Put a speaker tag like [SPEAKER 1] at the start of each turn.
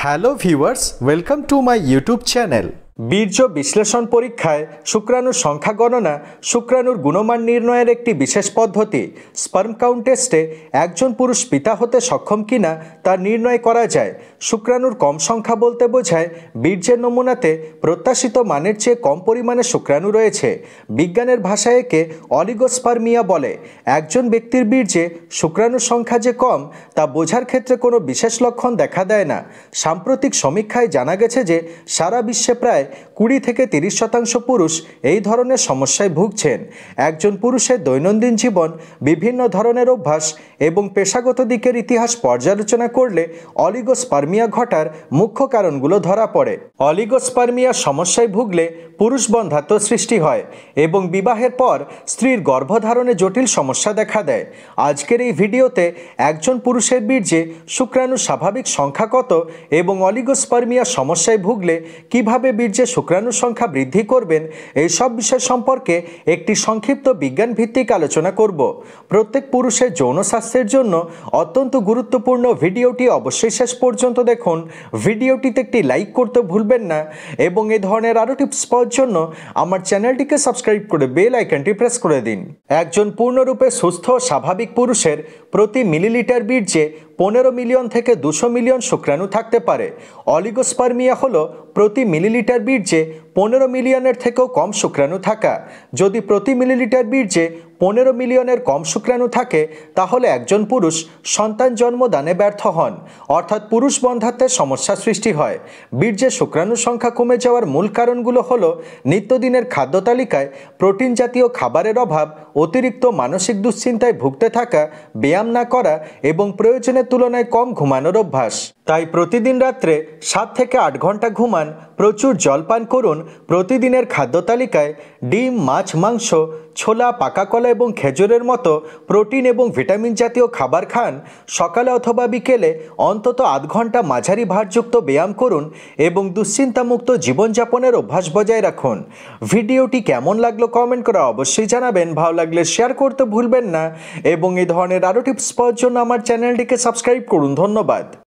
[SPEAKER 1] Hello viewers, welcome to my YouTube channel. বীর্য বিশ্লেষণ পরীক্ষায় শুক্রাণুর সংখ্যা গণনা শুক্রাণুর গুণমান নির্ণয়ের একটি বিশেষ পদ্ধতি স্পার্ম কাউন্ট টেস্টে একজন পুরুষ পিতা হতে সক্ষম কিনা তা নির্ণয় করা যায় শুক্রাণুর কম সংখ্যা বলতে বোঝায় বীর্যের নমুনাতে প্রত্যাশিত মানের চেয়ে কম পরিমাণে শুক্রাণু রয়েছে বিজ্ঞানের ভাষায় একে অলিগোস্পার্মিয়া বলে একজন ব্যক্তির বীর্যে শুক্রাণুর সংখ্যা যে কম তা বোঝার ক্ষেত্রে কোনো বিশেষ লক্ষণ দেখা দেয় না সাম্প্রতিক সমীক্ষায় জানা গেছে যে সারা বিশ্বে প্রায় জেলায় কুড়ি থেকে তিরিশ শতাংশ পুরুষ এই ধরনের সমস্যায় ভুগছেন একজন পুরুষের দৈনন্দিন জীবন বিভিন্ন ধরনের অভ্যাস এবং পেশাগত দিকের ইতিহাস পর্যালোচনা করলে অলিগোস্পার্মিয়া ঘটার মুখ্য কারণগুলো ধরা পড়ে অলিগোস্পার্মিয়া সমস্যায় ভুগলে পুরুষ বন্ধাত্ম সৃষ্টি হয় এবং বিবাহের পর স্ত্রীর গর্ভধারণে জটিল সমস্যা দেখা দেয় আজকের এই ভিডিওতে একজন পুরুষের বীর্যে শুক্রাণু স্বাভাবিক সংখ্যা কত এবং অলিগোস্পার্মিয়া সমস্যায় ভুগলে কিভাবে বীর্য যে শুক্রাণুর সংখ্যা বৃদ্ধি করবেন এই সব বিষয় সম্পর্কে একটি সংক্ষিপ্ত বিজ্ঞান ভিত্তিক আলোচনা করব প্রত্যেক পুরুষের যৌন স্বাস্থ্যের জন্য অত্যন্ত গুরুত্বপূর্ণ ভিডিওটি অবশ্যই শেষ পর্যন্ত দেখুন ভিডিওটিতে একটি লাইক করতে ভুলবেন না এবং এ ধরনের আরও টিপস পাওয়ার জন্য আমার চ্যানেলটিকে সাবস্ক্রাইব করে বেল আইকনটি প্রেস করে দিন একজন পূর্ণরূপে সুস্থ স্বাভাবিক পুরুষের প্রতি মিলিলিটার বীর্যে পনেরো মিলিয়ন থেকে দুশো মিলিয়ন শুক্রাণু থাকতে পারে অলিগোস্পার্মিয়া হলো প্রতি মিলিলিটার বীর্যে পনেরো মিলিয়নের থেকেও কম শুক্রাণু থাকা যদি প্রতি মিলিলিটার বীর্যে পনেরো মিলিয়নের কম শুক্রাণু থাকে তাহলে একজন পুরুষ সন্তান জন্মদানে ব্যর্থ হন অর্থাৎ পুরুষ বন্ধাত্মের সমস্যা সৃষ্টি হয় বীর্যে শুক্রাণুর সংখ্যা কমে যাওয়ার মূল কারণগুলো হল নিত্যদিনের খাদ্য তালিকায় প্রোটিন জাতীয় খাবারের অভাব অতিরিক্ত মানসিক দুশ্চিন্তায় ভুগতে থাকা ব্যায়াম না করা এবং প্রয়োজনের তুলনায় কম ঘুমানোর অভ্যাস তাই প্রতিদিন রাত্রে সাত থেকে আট ঘন্টা ঘুমান প্রচুর জলপান করুন প্রতিদিনের খাদ্য তালিকায় ডিম মাছ মাংস ছোলা পাকা কলা এবং খেজুরের মতো প্রোটিন এবং ভিটামিন জাতীয় খাবার খান সকালে অথবা বিকেলে অন্তত আধ ঘন্টা মাঝারি ভারযুক্ত ব্যায়াম করুন এবং দুশ্চিন্তামুক্ত জীবনযাপনের অভ্যাস বজায় রাখুন ভিডিওটি কেমন লাগলো কমেন্ট করা অবশ্যই জানাবেন ভালো লাগলে শেয়ার করতে ভুলবেন না এবং এই ধরনের আরও টিপস পাওয়ার জন্য আমার চ্যানেলটিকে সাবস্ক্রাইব করুন ধন্যবাদ